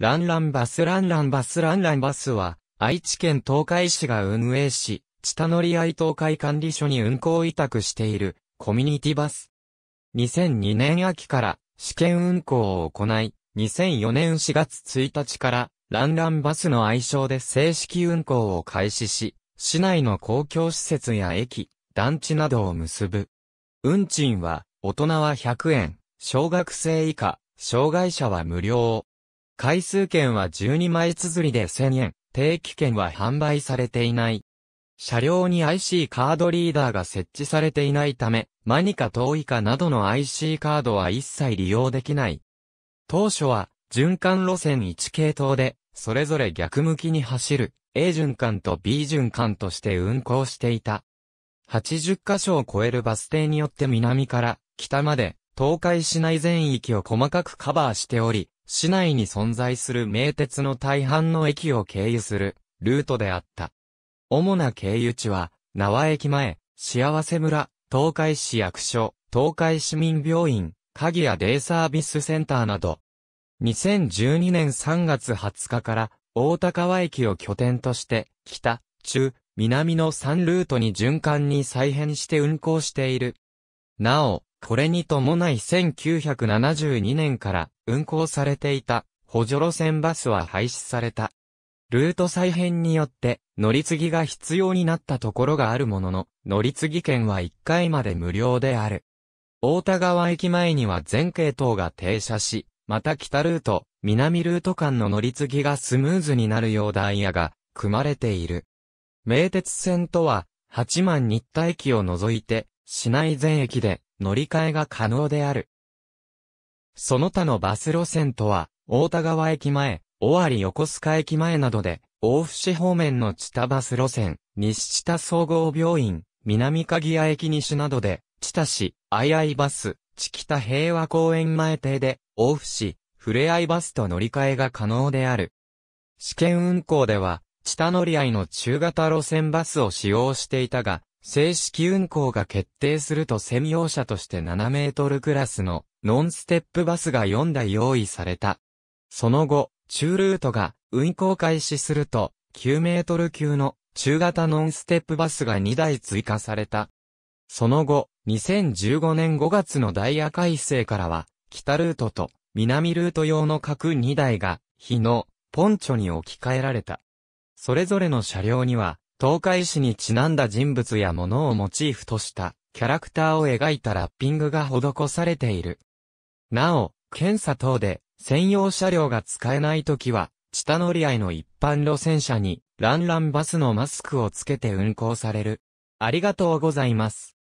ランランバスランランバスランランバスは、愛知県東海市が運営し、地多乗合東海管理所に運行委託している、コミュニティバス。2002年秋から、試験運行を行い、2004年4月1日から、ランランバスの愛称で正式運行を開始し、市内の公共施設や駅、団地などを結ぶ。運賃は、大人は100円、小学生以下、障害者は無料。回数券は12枚綴りで1000円、定期券は販売されていない。車両に IC カードリーダーが設置されていないため、マニカ遠いかなどの IC カードは一切利用できない。当初は、循環路線1系統で、それぞれ逆向きに走る A 循環と B 循環として運行していた。80カ所を超えるバス停によって南から北まで東海市内全域を細かくカバーしており、市内に存在する名鉄の大半の駅を経由するルートであった。主な経由地は、縄駅前、幸せ村、東海市役所、東海市民病院、鍵屋デイサービスセンターなど。2012年3月20日から、大高川駅を拠点として、北、中、南の3ルートに循環に再編して運行している。なお、これに伴い1972年から運行されていた補助路線バスは廃止された。ルート再編によって乗り継ぎが必要になったところがあるものの、乗り継ぎ券は1回まで無料である。大田川駅前には全系統が停車し、また北ルート、南ルート間の乗り継ぎがスムーズになるようダイヤが組まれている。名鉄線とは、八万日田駅を除いて、市内全駅で乗り換えが可能である。その他のバス路線とは、大田川駅前、尾張横須賀駅前などで、大府市方面の知多バス路線、西知多総合病院、南鍵屋駅西などで、知多市、あいあいバス、地北平和公園前邸で、大府市、ふれあいバスと乗り換えが可能である。試験運行では、知多乗り合いの中型路線バスを使用していたが、正式運行が決定すると専用車として7メートルクラスのノンステップバスが4台用意された。その後、中ルートが運行開始すると9メートル級の中型ノンステップバスが2台追加された。その後、2015年5月のダイヤ改正からは、北ルートと南ルート用の各2台が、日のポンチョに置き換えられた。それぞれの車両には、東海市にちなんだ人物や物をモチーフとしたキャラクターを描いたラッピングが施されている。なお、検査等で専用車両が使えないときは、下乗り合いの一般路線車に、ランランバスのマスクをつけて運行される。ありがとうございます。